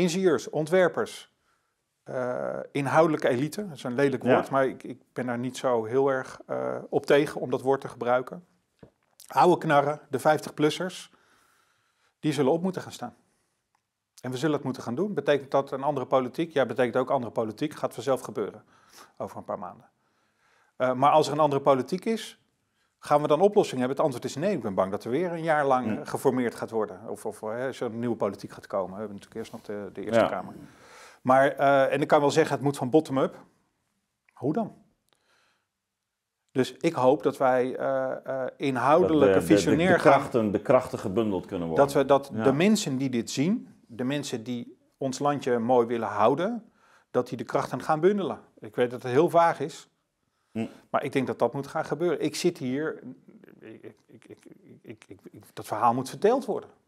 ingenieurs, ontwerpers, eh, inhoudelijke elite. Dat is een lelijk woord, maar ik, ik, ben daar niet zo heel erg eh, op tegen om dat woord te gebruiken. Oude knarren, de 50-plussers, die zullen op moeten gaan staan. En we zullen het moeten gaan doen. Betekent dat een andere politiek? Ja, betekent ook andere politiek. Gaat vanzelf gebeuren over een paar maanden. Eh, maar als er een andere politiek is, Gaan we dan oplossing hebben? Het antwoord is nee. Ik ben bang dat er weer een jaar lang geformeerd gaat worden. Of, of eh, er een nieuwe politiek gaat komen. We hebben natuurlijk eerst nog de, de Eerste Kamer. Maar, eh, en ik kan wel zeggen, het moet van bottom-up. Hoe dan? Dus ik hoop dat wij uh, uh, inhoudelijke dat de, de, krachten, de krachten gebundeld kunnen worden. Dat, we, dat de mensen die dit zien, de mensen die ons landje mooi willen houden, dat die de krachten gaan bundelen. Ik weet dat het heel vaag is. Hm. Maar ik denk dat dat moet gaan gebeuren. Ik zit hier, ik, ik, ik, dat verhaal moet verteld worden.